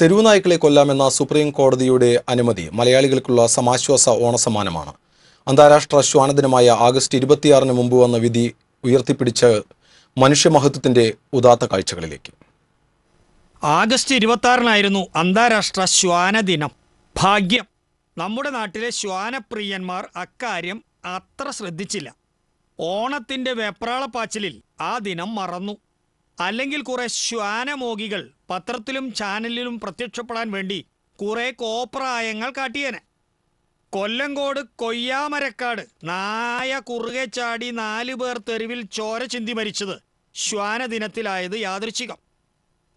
തെരുവുനായ്ക്കളെ കൊല്ലാമെന്ന supreme കോടതിയുടെ അനുമതി മലയാളികൾക്കുള്ള സമാശ്വാസ ഓണസമ്മാനമാണ് അന്താരാഷ്ട്ര ശ്വാനദിനമായ ആഗസ്റ്റ് ഇരുപത്തിയാറിന് മുമ്പ് വന്ന വിധി ഉയർത്തിപ്പിടിച്ച മനുഷ്യമഹത്വത്തിന്റെ ഉദാത്ത കാഴ്ചകളിലേക്ക് ആഗസ്റ്റ് ഇരുപത്തിയാറിനായിരുന്നു അന്താരാഷ്ട്ര ശ്വാനദിനം ഭാഗ്യം നമ്മുടെ നാട്ടിലെ ശ്വാനപ്രിയന്മാർ അക്കാര്യം അത്ര ശ്രദ്ധിച്ചില്ല ഓണത്തിന്റെ വെപ്രാളപ്പാച്ചിലിൽ ആ ദിനം മറന്നു അല്ലെങ്കിൽ കുറെ ശ്വാനമോഗികൾ പത്രത്തിലും ചാനലിലും പ്രത്യക്ഷപ്പെടാൻ വേണ്ടി കുറെ കോപ്രായങ്ങൾ കാട്ടിയേനെ കൊല്ലങ്കോട് കൊയ്യാമരക്കാട് നായ കുറുകെ ചാടി നാലു പേർ തെരുവിൽ ചോര ചിന്തി മരിച്ചത് ദിനത്തിലായത് യാദൃച്ഛികം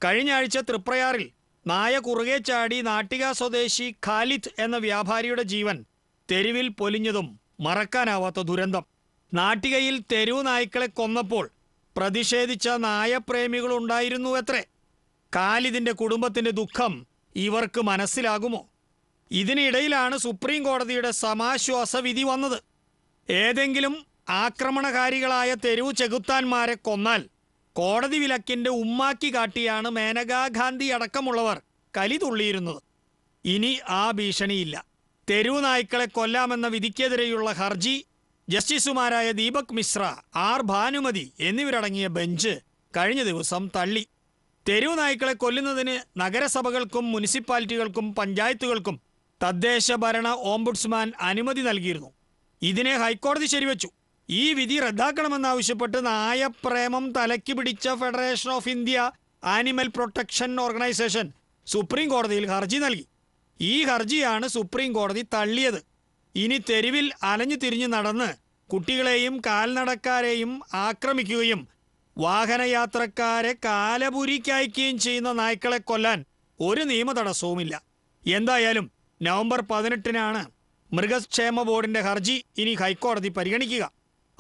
കഴിഞ്ഞ ആഴ്ച തൃപ്രയാറിൽ നായ കുറുകെ ചാടി നാട്ടിക സ്വദേശി ഖാലിദ് എന്ന വ്യാപാരിയുടെ ജീവൻ തെരുവിൽ പൊലിഞ്ഞതും മറക്കാനാവാത്ത ദുരന്തം നാട്ടികയിൽ തെരുവു നായ്ക്കളെ കൊന്നപ്പോൾ പ്രതിഷേധിച്ച നായപ്രേമികൾ ഉണ്ടായിരുന്നു എത്രേ കാലിദിന്റെ കുടുംബത്തിന്റെ ദുഃഖം ഇവർക്ക് മനസ്സിലാകുമോ ഇതിനിടയിലാണ് സുപ്രീം കോടതിയുടെ സമാശ്വാസ വിധി വന്നത് ഏതെങ്കിലും ആക്രമണകാരികളായ തെരുവ് ചെകുത്താന്മാരെ കൊന്നാൽ കോടതി വിലക്കിന്റെ ഉമ്മാക്കി കാട്ടിയാണ് മേനകാ ഗാന്ധി അടക്കമുള്ളവർ കലി തുള്ളിയിരുന്നത് ഇനി ആ ഭീഷണിയില്ല തെരുവ് നായ്ക്കളെ കൊല്ലാമെന്ന വിധിക്കെതിരെയുള്ള ഹർജി ജസ്റ്റിസുമാരായ ദീപക് മിശ്ര ആർ ഭാനുമതി എന്നിവരടങ്ങിയ ബെഞ്ച് കഴിഞ്ഞ ദിവസം തള്ളി തെരുവ് നായ്ക്കളെ കൊല്ലുന്നതിന് നഗരസഭകൾക്കും മുനിസിപ്പാലിറ്റികൾക്കും പഞ്ചായത്തുകൾക്കും തദ്ദേശ ഭരണ ഓംബുഡ്സ്മാൻ അനുമതി നൽകിയിരുന്നു ഇതിനെ ഹൈക്കോടതി ശരിവച്ചു ഈ വിധി റദ്ദാക്കണമെന്നാവശ്യപ്പെട്ട് നായപ്രേമം തലയ്ക്ക് പിടിച്ച federation of India animal protection organisation supreme കോടതിയിൽ ഹർജി നൽകി ഈ ഹർജിയാണ് സുപ്രീം കോടതി തള്ളിയത് ഇനി തെരുവിൽ അലഞ്ഞു തിരിഞ്ഞു നടന്ന് കുട്ടികളെയും കാൽനടക്കാരെയും ആക്രമിക്കുകയും വാഹനയാത്രക്കാരെ കാലപുരിക്കയക്കുകയും ചെയ്യുന്ന നായ്ക്കളെ കൊല്ലാൻ ഒരു നിയമ തടസ്സവുമില്ല എന്തായാലും നവംബർ പതിനെട്ടിനാണ് മൃഗക്ഷേമ ബോർഡിന്റെ ഹർജി ഇനി ഹൈക്കോടതി പരിഗണിക്കുക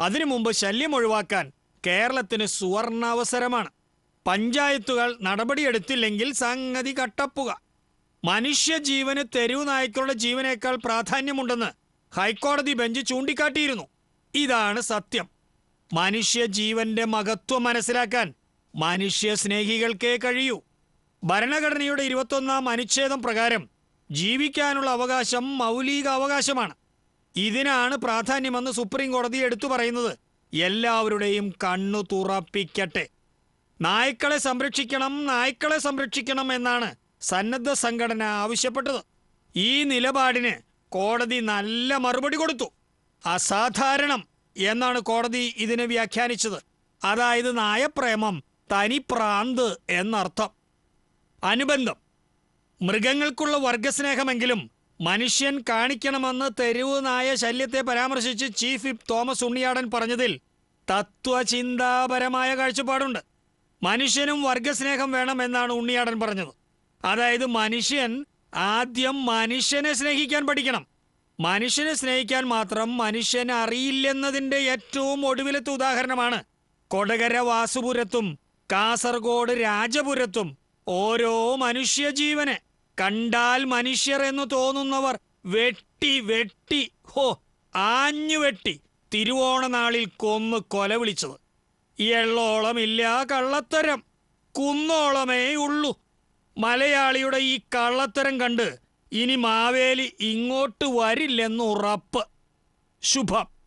അതിനു മുമ്പ് ശല്യം ഒഴിവാക്കാൻ കേരളത്തിന് സുവർണാവസരമാണ് പഞ്ചായത്തുകൾ നടപടിയെടുത്തില്ലെങ്കിൽ സംഗതി കട്ടപ്പുക മനുഷ്യജീവന് തെരുവ് നായ്ക്കളുടെ ജീവനേക്കാൾ പ്രാധാന്യമുണ്ടെന്ന് ഹൈക്കോടതി ബെഞ്ച് ചൂണ്ടിക്കാട്ടിയിരുന്നു ഇതാണ് സത്യം മനുഷ്യ ജീവന്റെ മഹത്വം മനസ്സിലാക്കാൻ മനുഷ്യ സ്നേഹികൾക്കേ കഴിയൂ ഭരണഘടനയുടെ ഇരുപത്തൊന്നാം അനുച്ഛേദം പ്രകാരം ജീവിക്കാനുള്ള അവകാശം മൗലിക അവകാശമാണ് ഇതിനാണ് പ്രാധാന്യമെന്ന് സുപ്രീം കോടതി എടുത്തു പറയുന്നത് എല്ലാവരുടെയും കണ്ണു തുറപ്പിക്കട്ടെ നായ്ക്കളെ സംരക്ഷിക്കണം നായ്ക്കളെ സംരക്ഷിക്കണം എന്നാണ് സന്നദ്ധ സംഘടന ആവശ്യപ്പെട്ടത് ഈ നിലപാടിന് കോടതി നല്ല മറുപടി കൊടുത്തു അസാധാരണം എന്നാണ് കോടതി ഇതിനെ വ്യാഖ്യാനിച്ചത് അതായത് നായപ്രേമം തനി പ്രാന്ത് എന്നർത്ഥം അനുബന്ധം മൃഗങ്ങൾക്കുള്ള വർഗസ്നേഹമെങ്കിലും മനുഷ്യൻ കാണിക്കണമെന്ന് തെരുവ് നായ ശല്യത്തെ പരാമർശിച്ച് ചീഫ് വിപ്പ് തോമസ് ഉണ്ണിയാടൻ പറഞ്ഞതിൽ തത്വചിന്താപരമായ കാഴ്ചപ്പാടുണ്ട് മനുഷ്യനും വർഗസ്നേഹം എന്നാണ് ഉണ്ണിയാടൻ പറഞ്ഞത് അതായത് മനുഷ്യൻ ആദ്യം മനുഷ്യനെ സ്നേഹിക്കാൻ പഠിക്കണം മനുഷ്യനെ സ്നേഹിക്കാൻ മാത്രം മനുഷ്യൻ അറിയില്ലെന്നതിൻ്റെ ഏറ്റവും ഒടുവിലത്തെ ഉദാഹരണമാണ് കൊടകര വാസുപുരത്തും കാസർഗോഡ് രാജപുരത്തും ഓരോ മനുഷ്യജീവനെ കണ്ടാൽ മനുഷ്യർ എന്ന് തോന്നുന്നവർ വെട്ടി വെട്ടി ഹോ ആഞ്ഞു വെട്ടി തിരുവോണനാളിൽ കൊന്ന് കൊല വിളിച്ചത് എള്ളോളമില്ല കള്ളത്തരം കുന്നോളമേ ഉള്ളൂ മലയാളിയുടെ ഈ കള്ളത്തരം കണ്ട് ഇനി മാവേലി ഇങ്ങോട്ട് വരില്ലെന്ന് ഉറപ്പ് ശുഭം